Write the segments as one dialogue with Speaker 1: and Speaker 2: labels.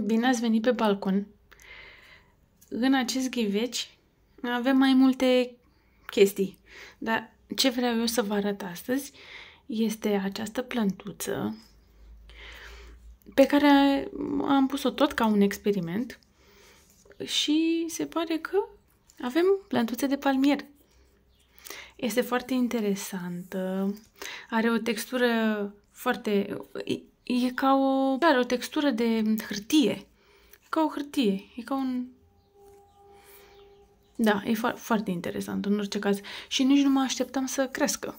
Speaker 1: Bine ați venit pe balcon. În acest ghiveci avem mai multe chestii, dar ce vreau eu să vă arăt astăzi este această plantuță pe care am pus-o tot ca un experiment și se pare că avem plantuțe de palmier. Este foarte interesantă, are o textură foarte... E ca o, are o textură de hârtie. E ca o hârtie. E ca un... Da, e fo- foarte interesant în orice caz. Și nici nu mă așteptam să crească.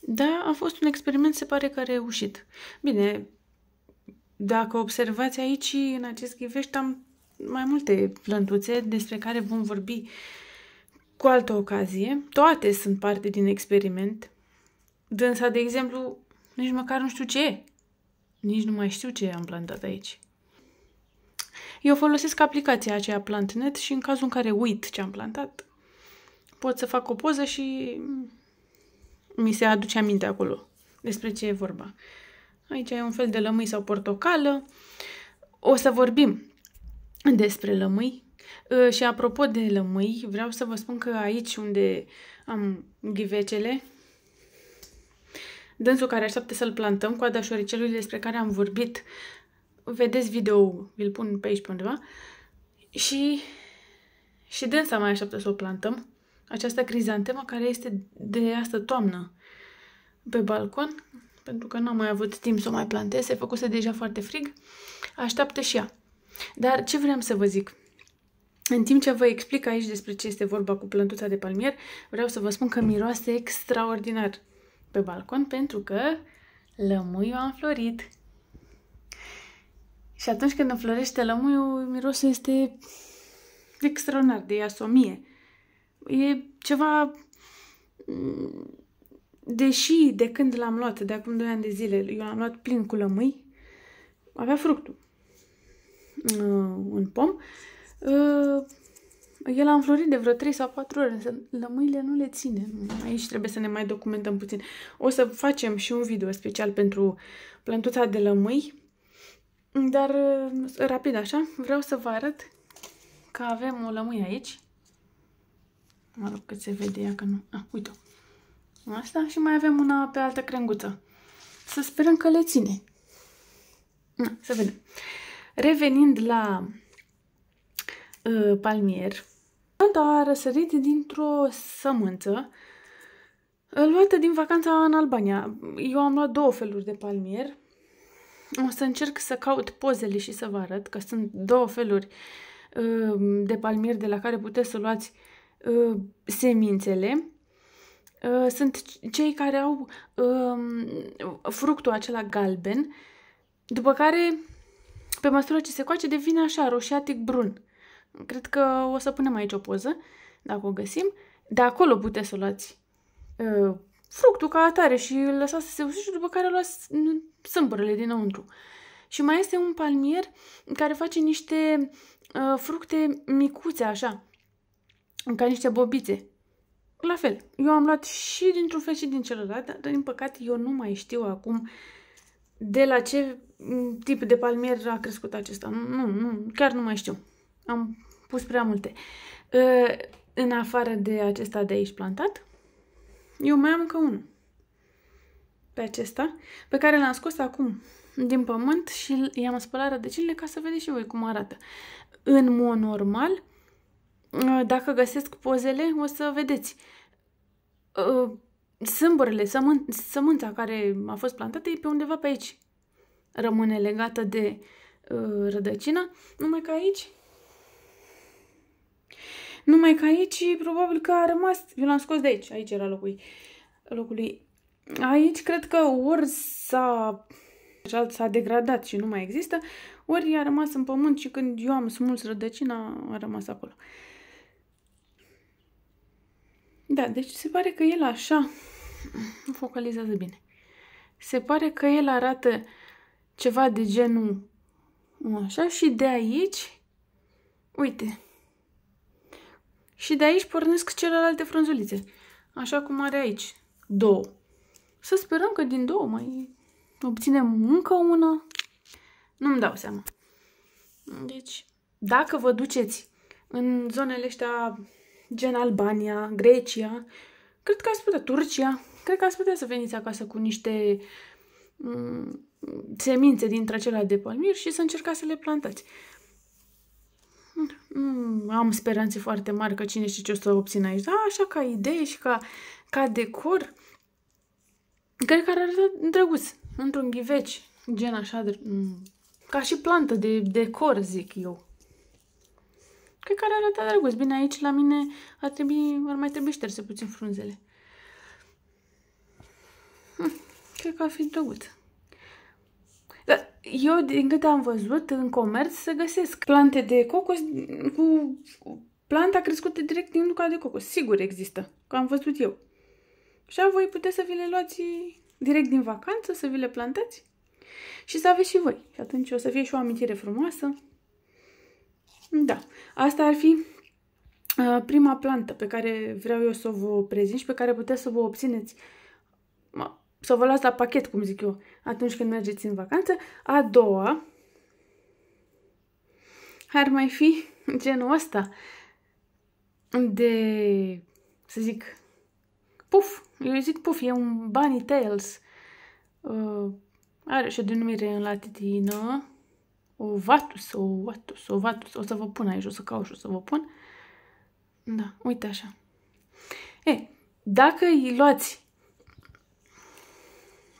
Speaker 1: Da, a fost un experiment, se pare că a reușit. Bine, dacă observați aici, în acest ghivești, am mai multe plântuțe despre care vom vorbi cu altă ocazie. Toate sunt parte din experiment. Dânsa, de exemplu, nici măcar nu știu ce. Nici nu mai știu ce am plantat aici. Eu folosesc aplicația aceea PlantNet și în cazul în care uit ce am plantat, pot să fac o poză și mi se aduce aminte acolo despre ce e vorba. Aici e un fel de lămâi sau portocală. O să vorbim despre lămâi. Ă, și apropo de lămâi, vreau să vă spun că aici unde am ghivecele, dânsul care așteaptă să-l plantăm, coada șoricelului despre care am vorbit. Vedeți video vi-l pun pe aici pe undeva. Și, și dânsa mai așteaptă să o plantăm. Această crizantemă care este de asta toamnă pe balcon, pentru că n-am mai avut timp să o mai plantez, se făcuse deja foarte frig, așteaptă și ea. Dar ce vreau să vă zic? În timp ce vă explic aici despre ce este vorba cu plântuța de palmier, vreau să vă spun că miroase extraordinar pe balcon pentru că lămâiul a înflorit. Și atunci când înflorește lămâiul, mirosul este extraordinar de asomie. E ceva... Mm, deși de când l-am luat, de acum 2 ani de zile, eu l-am luat plin cu lămâi, avea fructul. Mm, un pom. Ă, el a înflorit de vreo 3 sau 4 ore, însă lămâile nu le ține. Aici trebuie să ne mai documentăm puțin. O să facem și un video special pentru plantuța de lămâi, dar uh, rapid așa, vreau să vă arăt că avem o lămâie aici. Mă rog cât se vede ea, că nu... Ah, uite -o. Asta și mai avem una pe altă crenguță. Să sperăm că le ține. să vedem. Revenind la uh, palmier, Planta a răsărit dintr-o sămânță uh, luată din vacanța în Albania. Eu am luat două feluri de palmier. O să încerc să caut pozele și să vă arăt că sunt două feluri uh, de palmier de la care puteți să luați uh, semințele. Sunt cei care au um, fructul acela galben, după care, pe măsură ce se coace, devine așa roșiatic brun. Cred că o să punem aici o poză, dacă o găsim. De acolo puteți să luați uh, fructul ca atare și îl lăsați să se usuce, după care luați sâmbărele dinăuntru. Și mai este un palmier care face niște uh, fructe micuțe, așa, ca niște bobițe. La fel, eu am luat și dintr-un fel și din celălalt, dar din păcate eu nu mai știu acum de la ce mm, tip de palmier a crescut acesta. Nu, nu, chiar nu mai știu. Am pus prea multe. Ă, în afară de acesta de aici plantat, eu mai am încă unul pe acesta, pe care l-am scos acum din pământ și i-am spălat rădăcinile ca să vedeți și voi cum arată. În mod normal, ă, dacă găsesc pozele, o să vedeți. Ă, Sâmburile, sămân, sămânța care a fost plantată e pe undeva pe aici. Rămâne legată de rădăcină, numai că aici numai că aici probabil că a rămas, eu l-am scos de aici, aici era locul, locul lui. Aici cred că ori s-a deci s-a degradat și nu mai există, ori a rămas în pământ și când eu am smuls rădăcina, a rămas acolo. Da, deci se pare că el așa focalizează bine. Se pare că el arată ceva de genul așa și de aici, uite, și de aici pornesc celelalte frunzulițe. Așa cum are aici. Două. Să sperăm că din două mai obținem încă una. Nu-mi dau seama. Deci, dacă vă duceți în zonele ăștia gen Albania, Grecia, cred că ați putea, Turcia, cred că ați putea să veniți acasă cu niște mm, semințe dintre acelea de palmier și să încercați să le plantați. Mm, am speranțe foarte mari că cine știe ce o să obțin aici. Da, așa ca idee și ca, ca decor, cred că ar arăta drăguț, într-un ghiveci, gen așa, de, mm, ca și plantă de decor, zic eu. Cred că ar arăta drăguț. Bine, aici la mine ar, trebui, ar mai trebui șterse puțin frunzele. Hm, cred că ar fi drăguț eu, din câte am văzut, în comerț se găsesc plante de cocos cu planta crescută direct din nuca de cocos. Sigur există, că am văzut eu. Și voi puteți să vi le luați direct din vacanță, să vi le plantați și să aveți și voi. Și atunci o să fie și o amintire frumoasă. Da, asta ar fi uh, prima plantă pe care vreau eu să vă prezint și pe care puteți să vă obțineți să vă luați la pachet, cum zic eu, atunci când mergeți în vacanță. A doua ar mai fi genul ăsta de, să zic, puf, eu zic puf, e un bunny tails. Uh, are și o denumire în latină. Ovatus, ovatus, ovatus. O să vă pun aici, o să caut și o să vă pun. Da, uite așa. E, dacă îi luați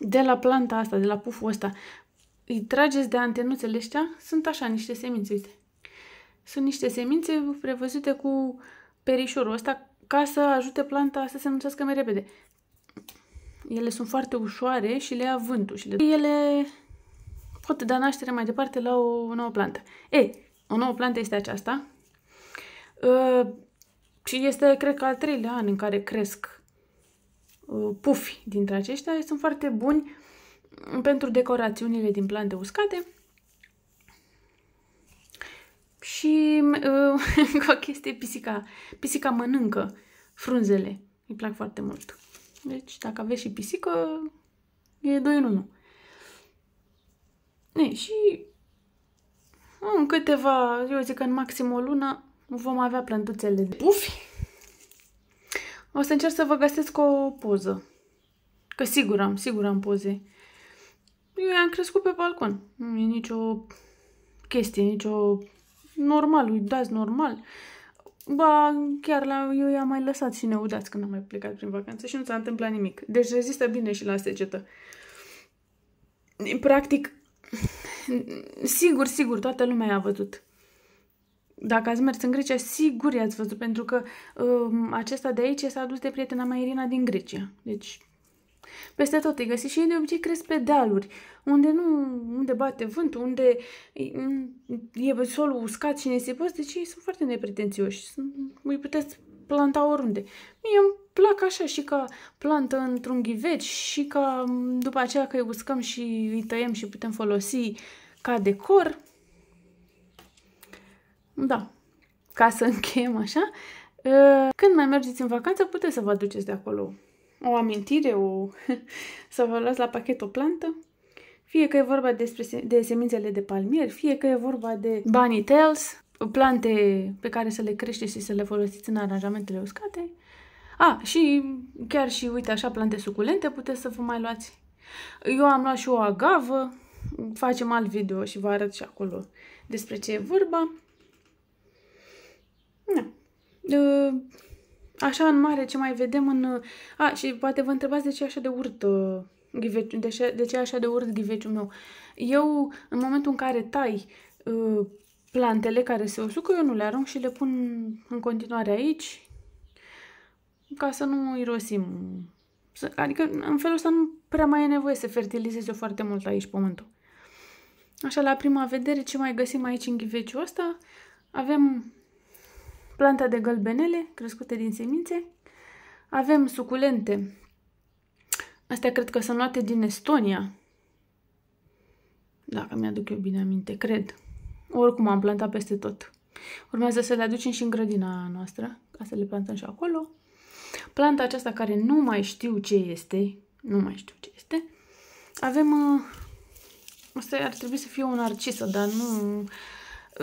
Speaker 1: de la planta asta, de la puful ăsta, îi trageți de antenuțele ăștia, sunt așa niște semințe, uite. Sunt niște semințe prevăzute cu perișorul ăsta ca să ajute planta să se înmulțească mai repede. Ele sunt foarte ușoare și le ia vântul și le... ele pot da naștere mai departe la o nouă plantă. Ei, o nouă plantă este aceasta. Uh, și este, cred că, al treilea an în care cresc Uh, pufi dintre aceștia sunt foarte buni pentru decorațiunile din plante uscate. Și uh, o chestie, pisica, pisica mănâncă frunzele. Îi plac foarte mult. Deci, dacă aveți și pisică, e 2 în 1. E, și în câteva, eu zic că în maxim o lună, vom avea plantuțele de pufi o să încerc să vă găsesc o poză. Că sigur am, sigur am poze. Eu am crescut pe balcon. Nu e nicio chestie, nicio... Normal, îi dați normal. Ba, chiar la, eu i-am mai lăsat și neudați când am mai plecat prin vacanță și nu s-a întâmplat nimic. Deci rezistă bine și la secetă. Practic, sigur, sigur, toată lumea a văzut dacă ați mers în Grecia, sigur i-ați văzut, pentru că um, acesta de aici s-a adus de prietena mea Irina din Grecia. Deci, peste tot îi găsiți și ei de obicei cresc pe dealuri, unde nu, unde bate vântul, unde e solul uscat și nesipos, deci ei sunt foarte nepretențioși. Îi puteți planta oriunde. Mie îmi plac așa și ca plantă într-un ghiveci și ca după aceea că îi uscăm și îi tăiem și putem folosi ca decor. Da, ca să încheiem așa, ă, când mai mergeți în vacanță, puteți să vă aduceți de acolo o amintire, o... să vă luați la pachet o plantă, fie că e vorba despre, de semințele de palmier, fie că e vorba de bunny tails, plante pe care să le creșteți și să le folosiți în aranjamentele uscate. A, și chiar și, uite, așa, plante suculente puteți să vă mai luați. Eu am luat și o agavă, facem alt video și vă arăt și acolo despre ce e vorba. Da. da. Așa, în mare, ce mai vedem în... A, și poate vă întrebați de ce așa de urât uh, ghiveciu, de, ce, de ce așa de urât ghiveciul meu. Eu, în momentul în care tai uh, plantele care se usucă, eu nu le arunc și le pun în continuare aici ca să nu irosim. adică, în felul ăsta nu prea mai e nevoie să fertilizez eu foarte mult aici pământul. Așa, la prima vedere, ce mai găsim aici în ghiveciul ăsta? Avem planta de gălbenele crescute din semințe. Avem suculente. Astea cred că sunt luate din Estonia. Dacă mi-aduc eu bine aminte, cred. Oricum am plantat peste tot. Urmează să le aducem și în grădina noastră, ca să le plantăm și acolo. Planta aceasta care nu mai știu ce este, nu mai știu ce este, avem... Uh, asta ar trebui să fie o narcisă, dar nu...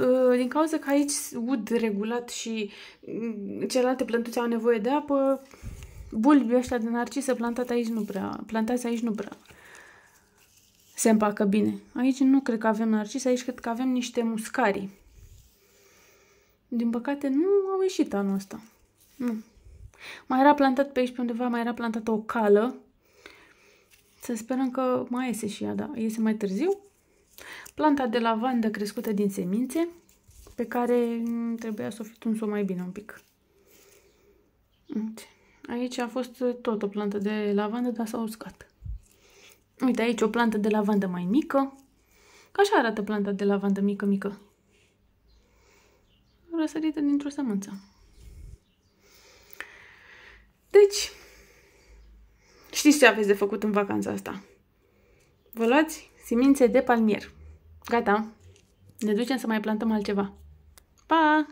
Speaker 1: Uh, din cauza că aici ud regulat și mm, celelalte plantuțe au nevoie de apă, bulbii ăștia de narcisă plantat aici nu prea, plantați aici nu prea se împacă bine. Aici nu cred că avem narcis, aici cred că avem niște muscari. Din păcate nu au ieșit anul ăsta. Nu. Mai era plantat pe aici pe undeva, mai era plantată o cală. Să sperăm că mai iese și ea, da, iese mai târziu. Planta de lavandă crescută din semințe, pe care mm, trebuia să o fi tuns-o mai bine un pic. Uite. Aici a fost uh, tot o plantă de lavandă, dar s-a uscat. Uite, aici o plantă de lavandă mai mică. Ca așa arată planta de lavandă mică, mică. Răsărită dintr-o sămânță. Deci, știți ce aveți de făcut în vacanța asta. Vă luați Semințe de palmier. Gata. Ne ducem să mai plantăm altceva. Pa!